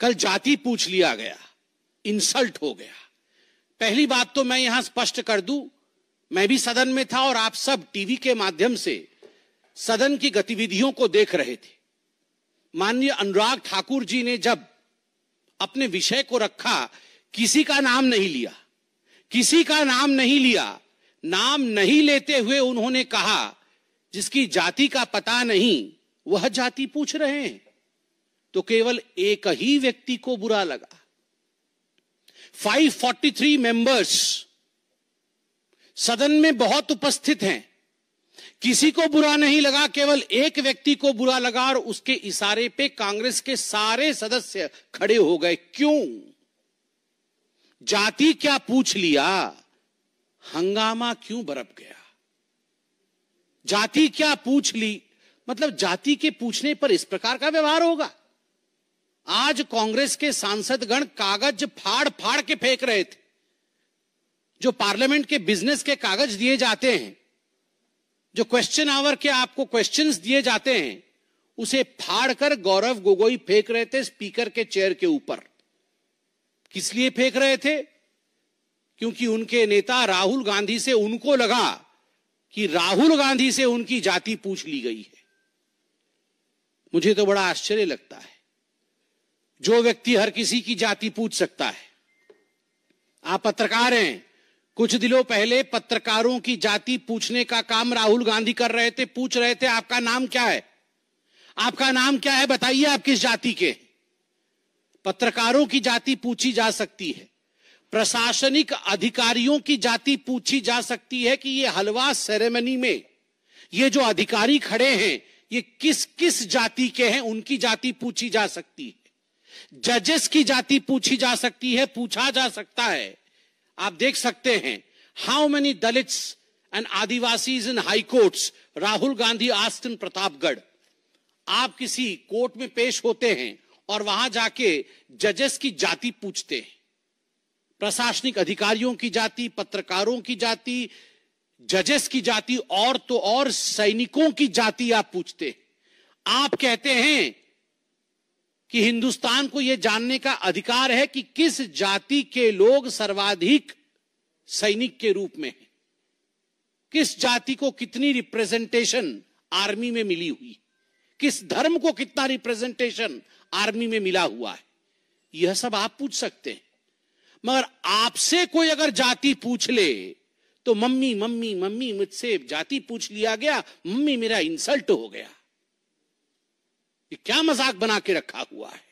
कल जाति पूछ लिया गया इंसल्ट हो गया पहली बात तो मैं यहां स्पष्ट कर दू मैं भी सदन में था और आप सब टीवी के माध्यम से सदन की गतिविधियों को देख रहे थे माननीय अनुराग ठाकुर जी ने जब अपने विषय को रखा किसी का नाम नहीं लिया किसी का नाम नहीं लिया नाम नहीं लेते हुए उन्होंने कहा जिसकी जाति का पता नहीं वह जाति पूछ रहे हैं तो केवल एक ही व्यक्ति को बुरा लगा 543 मेंबर्स सदन में बहुत उपस्थित हैं किसी को बुरा नहीं लगा केवल एक व्यक्ति को बुरा लगा और उसके इशारे पे कांग्रेस के सारे सदस्य खड़े हो गए क्यों जाति क्या पूछ लिया हंगामा क्यों बरप गया जाति क्या पूछ ली मतलब जाति के पूछने पर इस प्रकार का व्यवहार होगा आज कांग्रेस के सांसदगण कागज फाड़ फाड़ के फेंक रहे थे जो पार्लियामेंट के बिजनेस के कागज दिए जाते हैं जो क्वेश्चन आवर के आपको क्वेश्चंस दिए जाते हैं उसे फाड़कर गौरव गोगोई फेंक रहे थे स्पीकर के चेयर के ऊपर किस लिए फेंक रहे थे क्योंकि उनके नेता राहुल गांधी से उनको लगा कि राहुल गांधी से उनकी जाति पूछ ली गई है मुझे तो बड़ा आश्चर्य लगता है जो व्यक्ति हर किसी की जाति पूछ सकता है आप पत्रकार हैं कुछ दिनों पहले पत्रकारों की जाति पूछने का काम राहुल गांधी कर रहे थे पूछ रहे थे आपका नाम क्या है आपका नाम क्या है बताइए आप किस जाति के पत्रकारों की जाति पूछी जा सकती है प्रशासनिक अधिकारियों की जाति पूछी जा सकती है कि ये हलवा सेरेमनी में ये जो अधिकारी खड़े हैं ये किस किस जाति के हैं उनकी जाति पूछी जा सकती है जजेस की जाति पूछी जा सकती है पूछा जा सकता है आप देख सकते हैं how many Dalits and Adivasi in high courts Rahul Gandhi asked in Pratapgarh आप किसी कोर्ट में पेश होते हैं और वहां जाके जजेस की जाति पूछते हैं प्रशासनिक अधिकारियों की जाति पत्रकारों की जाति जजेस की जाति और तो और सैनिकों की जाति आप पूछते हैं आप कहते हैं कि हिंदुस्तान को यह जानने का अधिकार है कि किस जाति के लोग सर्वाधिक सैनिक के रूप में हैं किस जाति को कितनी रिप्रेजेंटेशन आर्मी में मिली हुई किस धर्म को कितना रिप्रेजेंटेशन आर्मी में मिला हुआ है यह सब आप पूछ सकते हैं मगर आपसे कोई अगर जाति पूछ ले तो मम्मी मम्मी मम्मी मुझसे जाति पूछ लिया गया मम्मी मेरा इंसल्ट हो गया ये क्या मजाक बना के रखा हुआ है